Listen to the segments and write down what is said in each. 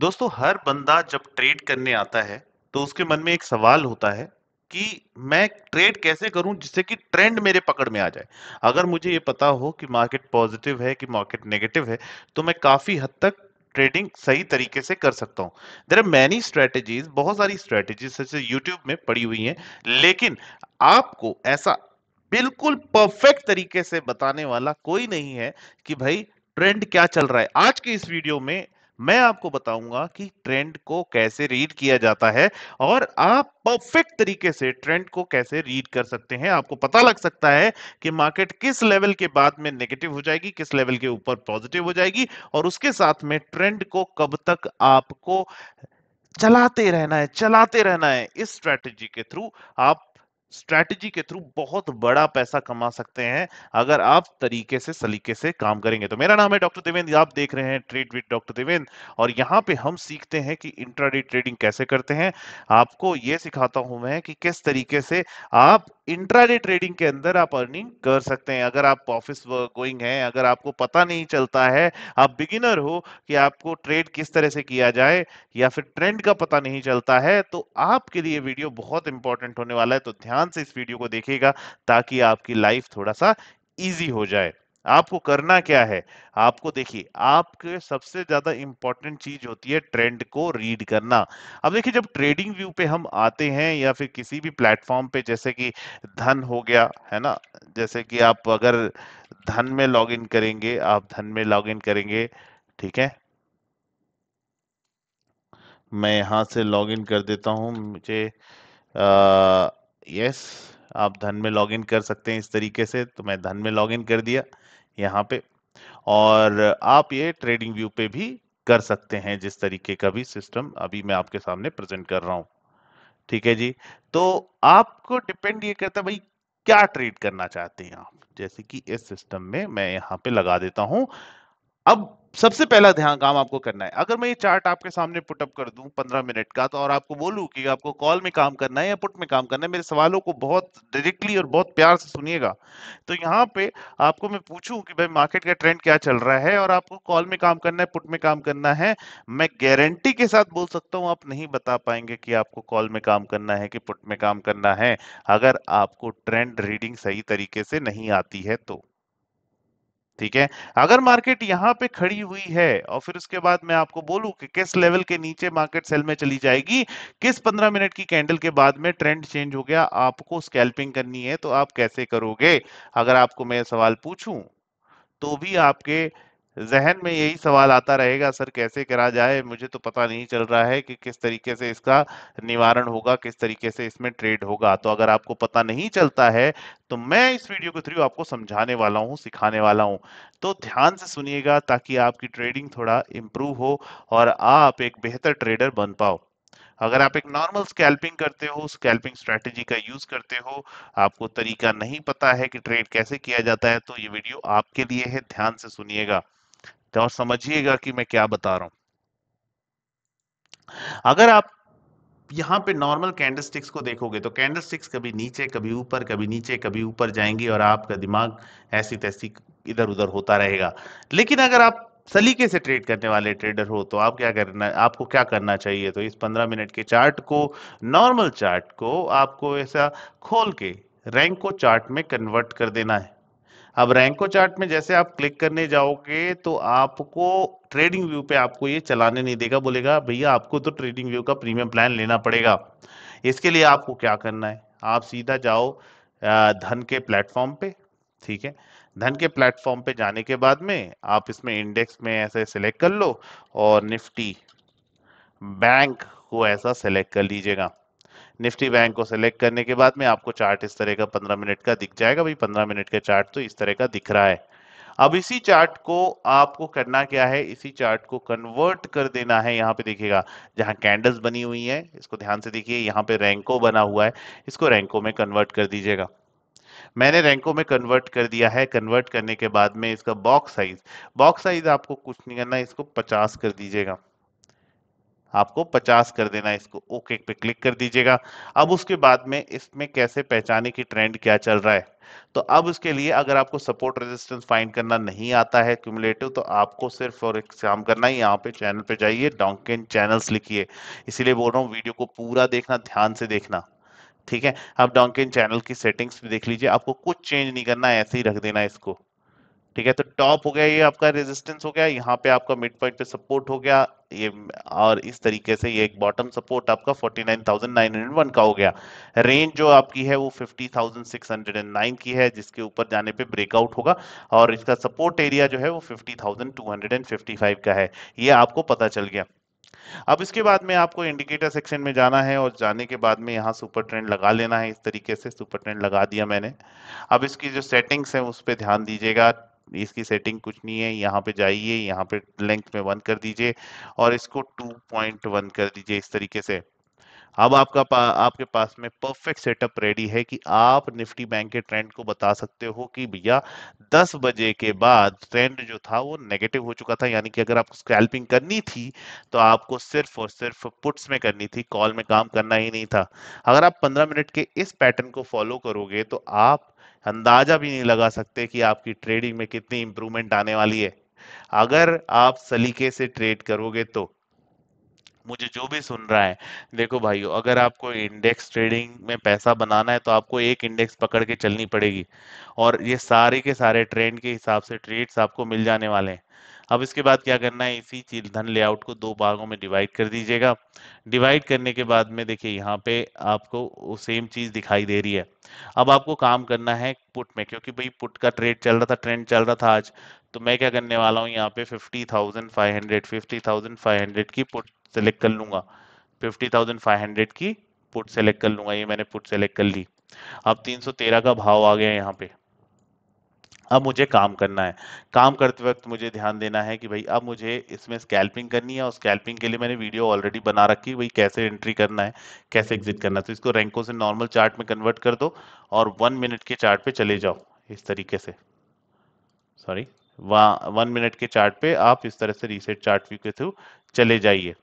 दोस्तों हर बंदा जब ट्रेड करने आता है तो उसके मन में एक सवाल होता है कि मैं ट्रेड कैसे करूं जिससे कि ट्रेंड मेरे पकड़ में आ जाए अगर मुझे ये पता हो कि मार्केट पॉजिटिव है कि मार्केट नेगेटिव है तो मैं काफ़ी हद तक ट्रेडिंग सही तरीके से कर सकता हूं देर आर मैनी स्ट्रेटेजीज बहुत सारी स्ट्रेटेजीज जैसे यूट्यूब में पड़ी हुई हैं लेकिन आपको ऐसा बिल्कुल परफेक्ट तरीके से बताने वाला कोई नहीं है कि भाई ट्रेंड क्या चल रहा है आज के इस वीडियो में मैं आपको बताऊंगा कि ट्रेंड को कैसे रीड किया जाता है और आप परफेक्ट तरीके से ट्रेंड को कैसे रीड कर सकते हैं आपको पता लग सकता है कि मार्केट किस लेवल के बाद में नेगेटिव हो जाएगी किस लेवल के ऊपर पॉजिटिव हो जाएगी और उसके साथ में ट्रेंड को कब तक आपको चलाते रहना है चलाते रहना है इस स्ट्रेटेजी के थ्रू आप स्ट्रैटेजी के थ्रू बहुत बड़ा पैसा कमा सकते हैं अगर आप तरीके से सलीके से काम करेंगे तो मेरा नाम है डॉक्टर देवेंद्र आप देख रहे हैं ट्रेड विद डॉक्टर देवेंद्र और यहाँ पे हम सीखते हैं कि इंट्राडे ट्रेडिंग कैसे करते हैं आपको ये सिखाता हूं मैं कि किस तरीके से आप इंट्राडे ट्रेडिंग के अंदर आप अर्निंग कर सकते हैं अगर आप ऑफिस गोइंग है अगर आपको पता नहीं चलता है आप बिगिनर हो कि आपको ट्रेड किस तरह से किया जाए या फिर ट्रेंड का पता नहीं चलता है तो आपके लिए वीडियो बहुत इंपॉर्टेंट होने वाला है तो ध्यान ध्यान से इस वीडियो को देखेगा ताकि आपकी लाइफ थोड़ा सा ईजी हो जाए आपको करना क्या है आपको देखिए आपके सबसे ज्यादा इंपॉर्टेंट चीज होती है ट्रेंड को रीड करना अब देखिए जब ट्रेडिंग व्यू पे हम आते हैं या फिर किसी भी प्लेटफॉर्म पे जैसे कि धन हो गया है ना जैसे कि आप अगर धन में लॉगिन करेंगे आप धन में लॉगिन करेंगे ठीक है मैं यहां से लॉगिन कर देता हूं मुझे आ, यस आप धन में लॉगिन कर सकते हैं इस तरीके से तो मैं धन में लॉगिन कर दिया यहाँ पे और आप ये ट्रेडिंग व्यू पे भी कर सकते हैं जिस तरीके का भी सिस्टम अभी मैं आपके सामने प्रेजेंट कर रहा हूँ ठीक है जी तो आपको डिपेंड ये करता है भाई क्या ट्रेड करना चाहते हैं आप जैसे कि इस सिस्टम में मैं यहाँ पे लगा देता हूँ अब सबसे पहला ध्यान काम आपको करना है अगर मैं ये चार्ट आपके सामने पुटअप कर दूं पंद्रह मिनट का तो और आपको बोलूं कि आपको कॉल में काम करना है या पुट में काम करना है मेरे सवालों को बहुत डायरेक्टली और बहुत प्यार से सुनिएगा तो यहाँ पे आपको मैं पूछूं कि भाई मार्केट का ट्रेंड क्या चल रहा है और आपको कॉल में काम करना है पुट में काम करना है मैं गारंटी के साथ बोल सकता हूँ आप नहीं बता पाएंगे कि आपको कॉल में काम करना है कि पुट में काम करना है अगर आपको ट्रेंड रीडिंग सही तरीके से नहीं आती है तो ठीक है अगर मार्केट यहाँ पे खड़ी हुई है और फिर उसके बाद मैं आपको बोलूं कि किस लेवल के नीचे मार्केट सेल में चली जाएगी किस 15 मिनट की कैंडल के बाद में ट्रेंड चेंज हो गया आपको स्कैल्पिंग करनी है तो आप कैसे करोगे अगर आपको मैं सवाल पूछूं तो भी आपके जहन में यही सवाल आता रहेगा सर कैसे करा जाए मुझे तो पता नहीं चल रहा है कि किस तरीके से इसका निवारण होगा किस तरीके से इसमें ट्रेड होगा तो अगर आपको पता नहीं चलता है तो मैं इस वीडियो के थ्रू आपको समझाने वाला हूँ सिखाने वाला हूँ तो ध्यान से सुनिएगा ताकि आपकी ट्रेडिंग थोड़ा इम्प्रूव हो और आप एक बेहतर ट्रेडर बन पाओ अगर आप एक नॉर्मल स्कैल्पिंग करते हो स्कैल्पिंग स्ट्रेटेजी का यूज करते हो आपको तरीका नहीं पता है कि ट्रेड कैसे किया जाता है तो ये वीडियो आपके लिए है ध्यान से सुनिएगा तो और समझिएगा कि मैं क्या बता रहा हूं अगर आप यहाँ पे नॉर्मल कैंडलस्टिक्स को देखोगे तो कैंडलस्टिक्स कभी नीचे कभी ऊपर कभी नीचे कभी ऊपर जाएंगी और आपका दिमाग ऐसी तैसी इधर उधर होता रहेगा लेकिन अगर आप सलीके से ट्रेड करने वाले ट्रेडर हो तो आप क्या करना आपको क्या करना चाहिए तो इस 15 मिनट के चार्ट को नॉर्मल चार्ट को आपको ऐसा खोल के रैंक को चार्ट में कन्वर्ट कर देना है अब रैंको चार्ट में जैसे आप क्लिक करने जाओगे तो आपको ट्रेडिंग व्यू पे आपको ये चलाने नहीं देगा बोलेगा भैया आपको तो ट्रेडिंग व्यू का प्रीमियम प्लान लेना पड़ेगा इसके लिए आपको क्या करना है आप सीधा जाओ धन के प्लेटफॉर्म पे ठीक है धन के प्लेटफॉर्म पे जाने के बाद में आप इसमें इंडेक्स में ऐसे सिलेक्ट कर लो और निफ्टी बैंक को ऐसा सेलेक्ट कर लीजिएगा निफ्टी बैंक को सिलेक्ट करने के बाद में आपको चार्ट इस तरह का पंद्रह मिनट का दिख जाएगा भाई पंद्रह मिनट का चार्ट तो इस तरह का दिख रहा है अब इसी चार्ट को आपको करना क्या है इसी चार्ट को कन्वर्ट कर देना है यहाँ पे देखिएगा जहाँ कैंडल्स बनी हुई है इसको ध्यान से देखिए यहाँ पे रैंको बना हुआ है इसको रैंको में कन्वर्ट कर दीजिएगा मैंने रैंको में कन्वर्ट कर दिया है कन्वर्ट करने के बाद में इसका बॉक्स साइज बॉक्स साइज आपको कुछ नहीं करना इसको पचास कर दीजिएगा आपको 50 कर देना इसको ओके पे क्लिक कर दीजिएगा अब उसके बाद में इसमें कैसे पहचाने की ट्रेंड क्या चल रहा है तो अब उसके लिए अगर आपको सपोर्ट रेजिस्टेंस फाइंड करना नहीं आता है क्यूमुलेटिव तो आपको सिर्फ और एक काम करना है यहाँ पे चैनल पे जाइए डॉकिन चैनल्स लिखिए इसीलिए बोल रहा हूँ वीडियो को पूरा देखना ध्यान से देखना ठीक है अब डॉकिन चैनल की सेटिंग्स भी देख लीजिए आपको कुछ चेंज नहीं करना ऐसे ही रख देना इसको ठीक है तो टॉप हो गया ये आपका रेजिस्टेंस हो गया यहाँ पे आपका मिड पॉइंट पे सपोर्ट हो गया ये और इस तरीके से ये एक बॉटम सपोर्ट आपका 49,901 का हो गया रेंज जो आपकी है वो 50,609 की है जिसके ऊपर जाने पे ब्रेकआउट होगा और इसका सपोर्ट एरिया जो है वो 50,255 का है ये आपको पता चल गया अब इसके बाद में आपको इंडिकेटर सेक्शन में जाना है और जाने के बाद में यहाँ सुपर ट्रेंड लगा लेना है इस तरीके से सुपर ट्रेंड लगा दिया मैंने अब इसकी जो सेटिंग्स है उस पर ध्यान दीजिएगा इसकी सेटिंग कुछ नहीं है यहाँ पे जाइए यहाँ पे लेंथ में वन कर दीजिए और इसको टू पॉइंट वन कर दीजिए इस तरीके से अब आपका पा, आपके पास में परफेक्ट सेटअप रेडी है कि आप निफ्टी बैंक के ट्रेंड को बता सकते हो कि भैया 10 बजे के बाद ट्रेंड जो था वो नेगेटिव हो चुका था यानी कि अगर आपको स्कैल्पिंग करनी थी तो आपको सिर्फ और सिर्फ पुट्स में करनी थी कॉल में काम करना ही नहीं था अगर आप 15 मिनट के इस पैटर्न को फॉलो करोगे तो आप अंदाजा भी नहीं लगा सकते कि आपकी ट्रेडिंग में कितनी इंप्रूवमेंट आने वाली है अगर आप सलीके से ट्रेड करोगे तो मुझे जो भी सुन रहा है देखो भाइयों अगर आपको इंडेक्स ट्रेडिंग में पैसा बनाना है तो आपको एक इंडेक्स पकड़ के चलनी पड़ेगी और ये सारे के सारे ट्रेंड के हिसाब से ट्रेड्स आपको मिल जाने वाले हैं अब इसके बाद क्या करना है इसी चीज धन लेआउट को दो भागों में डिवाइड कर दीजिएगा डिवाइड करने के बाद में देखिए यहाँ पे आपको सेम चीज दिखाई दे रही है अब आपको काम करना है पुट में क्योंकि भाई पुट का ट्रेड चल रहा था ट्रेंड चल रहा था आज तो मैं क्या करने वाला हूँ यहाँ पे fifty thousand five hundred fifty thousand five hundred की पुट सेलेक्ट कर लूंगा फिफ्टी थाउजेंड फाइव हंड्रेड की पुट सेलेक्ट कर लूंगा ये मैंने पुट सेलेक्ट कर ली अब 313 का भाव आ गया यहाँ पे अब मुझे काम करना है काम करते वक्त मुझे ध्यान देना है कि भाई अब मुझे इसमें स्कैल्पिंग करनी है और स्कैल्पिंग के लिए मैंने वीडियो ऑलरेडी बना रखी भाई कैसे एंट्री करना है कैसे एग्जिट करना है तो इसको रैंकों से नॉर्मल चार्ट में कन्वर्ट कर दो और वन मिनट के चार्ट पे चले जाओ इस तरीके से सॉरी वन मिनट के चार्ट पे आप इस तरह से रीसेट चार्ट व्यू के थ्रू चले जाइए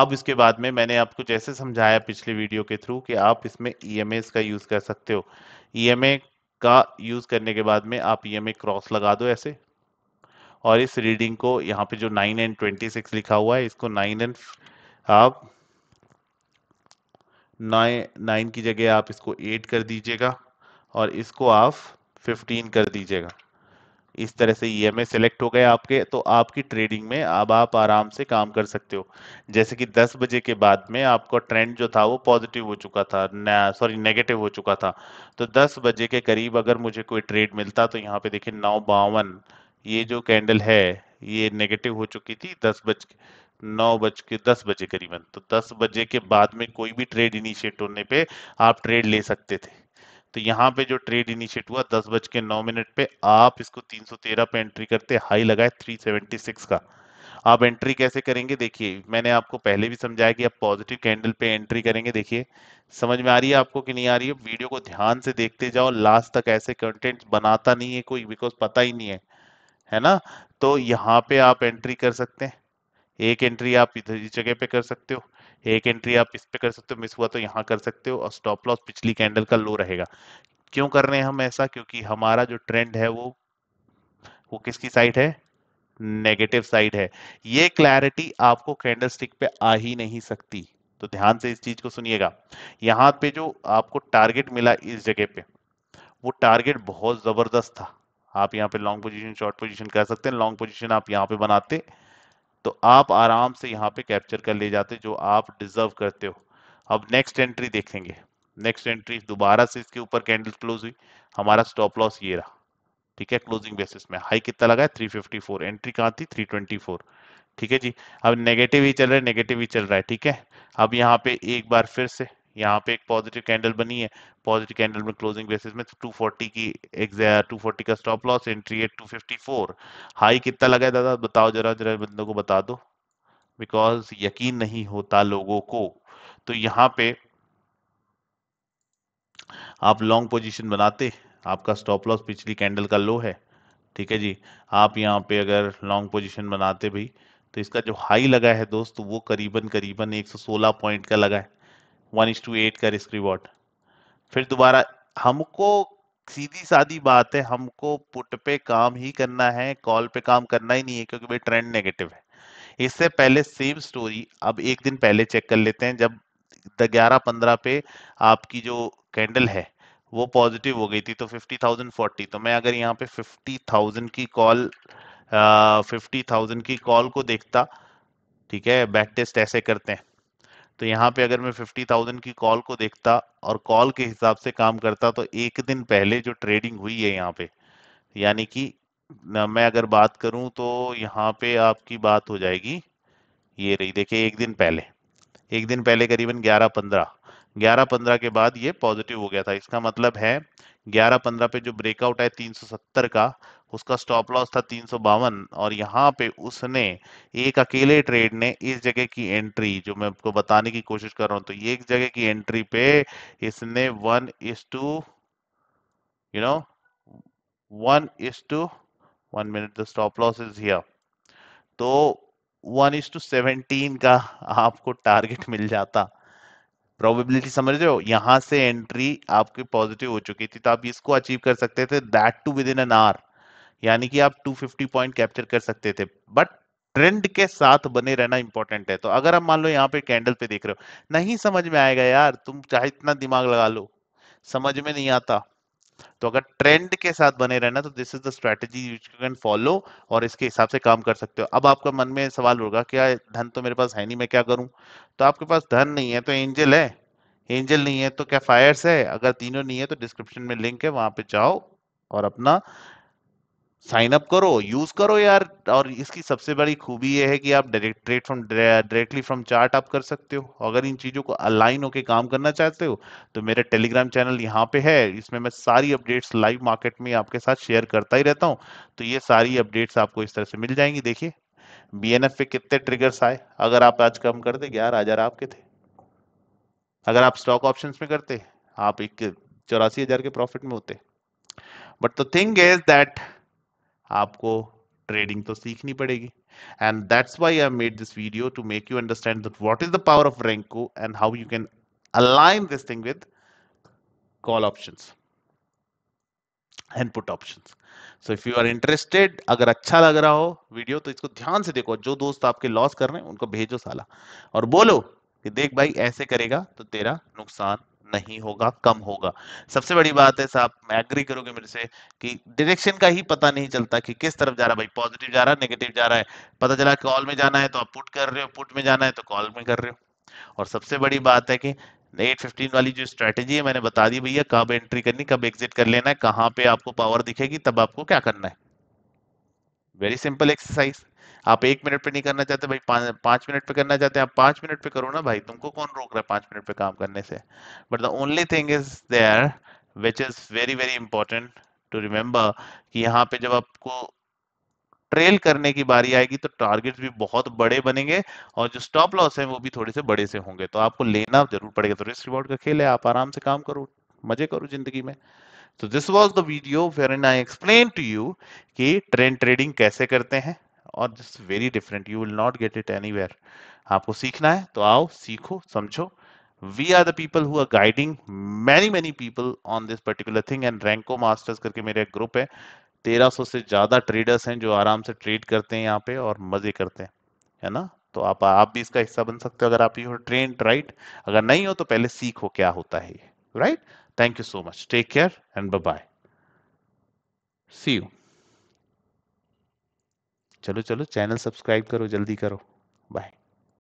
अब इसके बाद में मैंने आपको जैसे समझाया पिछले वीडियो के थ्रू कि आप इसमें ई e का यूज़ कर सकते हो ई e का यूज़ करने के बाद में आप ई क्रॉस लगा दो ऐसे और इस रीडिंग को यहाँ पे जो नाइन एंड ट्वेंटी सिक्स लिखा हुआ है इसको नाइन एंड आप नाइन नाइन की जगह आप इसको एट कर दीजिएगा और इसको आप फिफ्टीन कर दीजिएगा इस तरह से ई एम सेलेक्ट हो गए आपके तो आपकी ट्रेडिंग में अब आप आराम से काम कर सकते हो जैसे कि 10 बजे के बाद में आपका ट्रेंड जो था वो पॉजिटिव हो चुका था सॉरी नेगेटिव हो चुका था तो 10 बजे के करीब अगर मुझे कोई ट्रेड मिलता तो यहाँ पे देखिए नौ बावन ये जो कैंडल है ये नेगेटिव हो चुकी थी दस बज नौ बज के दस बजे करीबन तो दस बजे के बाद में कोई भी ट्रेड इनिशिएट होने पे आप ट्रेड ले सकते थे तो यहाँ पे जो ट्रेड इनिशिएट हुआ दस बज के नौ मिनट पे आप इसको 313 पे एंट्री करते हाई लगाए 376 का आप एंट्री कैसे करेंगे देखिए मैंने आपको पहले भी समझाया कि आप पॉजिटिव कैंडल पे एंट्री करेंगे देखिए समझ में आ रही है आपको कि नहीं आ रही है वीडियो को ध्यान से देखते जाओ लास्ट तक ऐसे कंटेंट बनाता नहीं है कोई बिकॉज पता ही नहीं है है ना तो यहाँ पे आप एंट्री कर सकते हैं एक एंट्री आप इधर जगह पे कर सकते हो एक एंट्री आप इस पे कर सकते हो मिस हुआ तो यहाँ कर सकते हो और स्टॉप लॉस पिछली कैंडल का लो रहेगा क्यों कर रहे हैं हम ऐसा क्योंकि हमारा जो ट्रेंड है वो वो किसकी साइड है नेगेटिव साइड है ये क्लैरिटी आपको कैंडल स्टिक पे आ ही नहीं सकती तो ध्यान से इस चीज को सुनिएगा यहाँ पे जो आपको टारगेट मिला इस जगह पे वो टारगेट बहुत जबरदस्त था आप यहाँ पे लॉन्ग पोजीशन शॉर्ट पोजीशन कर सकते हैं लॉन्ग पोजीशन आप यहाँ पे बनाते तो आप आराम से यहाँ पे कैप्चर कर ले जाते जो आप डिजर्व करते हो अब नेक्स्ट एंट्री देखेंगे नेक्स्ट एंट्री दोबारा से इसके ऊपर कैंडल क्लोज हुई हमारा स्टॉप लॉस ये रहा ठीक है क्लोजिंग बेसिस में हाई कितना लगा है 354 एंट्री कहाँ थी 324 ठीक है जी अब नेगेटिव ही चल रहा है नेगेटिव ही चल रहा है ठीक है अब यहाँ पे एक बार फिर से यहाँ पे एक पॉजिटिव कैंडल बनी है पॉजिटिव कैंडल में क्लोजिंग बेसिस में 240 की एग्जैक्ट 240 का स्टॉप लॉस एंट्री है 254 हाई कितना लगा है दादा बताओ जरा जरा बंदों को बता दो बिकॉज यकीन नहीं होता लोगों को तो यहाँ पे आप लॉन्ग पोजिशन बनाते आपका स्टॉप लॉस पिछली कैंडल का लो है ठीक है जी आप यहाँ पे अगर लॉन्ग पोजिशन बनाते भाई तो इसका जो हाई लगा है दोस्त वो करीबन करीबन 116 पॉइंट का लगा है वन इज टू एट का रिस्क रिवॉर्ड फिर दोबारा हमको सीधी सादी बात है हमको पुट पे काम ही करना है कॉल पे काम करना ही नहीं है क्योंकि भाई ट्रेंड नेगेटिव है इससे पहले सेम स्टोरी अब एक दिन पहले चेक कर लेते हैं जब ग्यारह पंद्रह पे आपकी जो कैंडल है वो पॉजिटिव हो गई थी तो फिफ्टी थाउजेंड फोर्टी तो मैं अगर यहाँ पे फिफ्टी थाउजेंड की कॉल फिफ्टी थाउजेंड की कॉल को देखता ठीक है बैक टेस्ट ऐसे करते हैं तो यहाँ पे अगर मैं थाउजेंड की कॉल को देखता और कॉल के हिसाब से काम करता तो एक दिन पहले जो ट्रेडिंग हुई है यहाँ पे यानी कि मैं अगर बात करूं तो यहाँ पे आपकी बात हो जाएगी ये रही देखिए एक दिन पहले एक दिन पहले करीबन ग्यारह पंद्रह ग्यारह पंद्रह के बाद ये पॉजिटिव हो गया था इसका मतलब है ग्यारह पंद्रह पे जो ब्रेकआउट है 370 का उसका स्टॉप लॉस था तीन और यहाँ पे उसने एक अकेले ट्रेड ने इस जगह की एंट्री जो मैं आपको बताने की कोशिश कर रहा हूँ तो ये एक जगह की एंट्री पे इसने one is to you know one is to one minute the stop loss is here तो वन इज टू सेवनटीन का आपको टारगेट मिल जाता प्रोबेबिलिटी समझ रहे हो यहाँ से एंट्री आपकी पॉजिटिव हो चुकी थी तो आप इसको अचीव कर सकते थे that too within N R यानी कि आप 250 पॉइंट कैप्चर कर सकते थे बट ट्रेंड के साथ बने रहना इंपॉर्टेंट है तो अगर आप मान लो यहाँ पे कैंडल पे देख रहे हो नहीं समझ में आएगा यार तुम चाहे इतना दिमाग लगा लो समझ में नहीं आता तो अगर ट्रेंड के साथ बने रहना तो this is the strategy you can follow और इसके हिसाब से काम कर सकते हो अब आपका मन में सवाल होगा क्या धन तो मेरे पास है नहीं मैं क्या करूं तो आपके पास धन नहीं है तो एंजल है एंजल नहीं है तो क्या फायर्स है अगर तीनों नहीं है तो डिस्क्रिप्शन में लिंक है वहां पे जाओ और अपना साइन अप करो यूज करो यार और इसकी सबसे बड़ी खूबी यह है कि आप direct trade from directly from chart आप कर सकते हो अगर इन चीज़ों को अलाइन होकर काम करना चाहते हो तो मेरा टेलीग्राम चैनल यहाँ पे है इसमें मैं सारी अपडेट्स लाइव मार्केट में आपके साथ शेयर करता ही रहता हूँ तो ये सारी अपडेट्स आपको इस तरह से मिल जाएंगी देखिए बी पे कितने ट्रिगर्स आए अगर आप आज कम कर दे ग्यारह हज़ार आपके थे अगर आप स्टॉक ऑप्शन में करते आप एक चौरासी के प्रॉफिट में होते but the thing is that आपको ट्रेडिंग तो सीखनी पड़ेगी and that's why I made this video to make you understand that what is the power of renko and how you can align this thing with call option and put option so if you are interested अगर अच्छा लग रहा हो video तो इसको ध्यान से देखो जो दोस्त आपके लॉस कर रहे हैं उनको भेजो साला और बोलो कि देख भाई ऐसे करेगा तो तेरा नुकसान नहीं होगा कम होगा सबसे बड़ी बात है साहब एग्री करोगे मेरे से कि डायरेक्शन का ही पता नहीं चलता कि किस तरफ जा रहा है भाई पॉजिटिव जा रहा है नेगेटिव जा रहा है पता चला कॉल में जाना है तो आप पुट कर रहे हो पुट में जाना है तो कॉल में कर रहे हो और सबसे बड़ी बात है कि 815 वाली जो स्ट्रेटेजी है मैंने बता दी भैया कब एंट्री करनी कब एग्जिट कर लेना है कहाँ पे आपको पावर दिखेगी तब आपको क्या करना है वेरी सिंपल एक्सरसाइज आप एक मिनट पे नहीं करना चाहते भाई पांच मिनट पे करना चाहते हैं आप पांच मिनट पे करो ना भाई तुमको कौन रोक रहा है पांच मिनट पे काम करने से but the only thing is there which is very very important to remember कि यहाँ पे जब आपको ट्रेल करने की बारी आएगी तो टारगेट्स भी बहुत बड़े बनेंगे और जो स्टॉप लॉस है वो भी थोड़े से बड़े से होंगे तो आपको लेना जरूर पड़ेगा तो रिस्क रिवॉर्ड का खेल है आप आराम से काम करो मजे करो जिंदगी में तो this was the video where I explain to you कि ट्रेंड ट्रेडिंग कैसे करते हैं और just very different you will not get it any आपको सीखना है तो आओ सीखो समझो we are the people who are guiding many many people on this particular thing and renko masters करके मेरे एक ग्रुप है 1300 से ज्यादा ट्रेडर्स हैं जो आराम से ट्रेड करते हैं यहाँ पे और मजे करते हैं है ना तो आप आप भी इसका हिस्सा बन सकते हो अगर आप यू ट्रेन राइट अगर नहीं हो तो पहले सीखो क्या होता है right thank you so much take care and bye see you चलो चलो चैनल सब्सक्राइब करो जल्दी करो बाय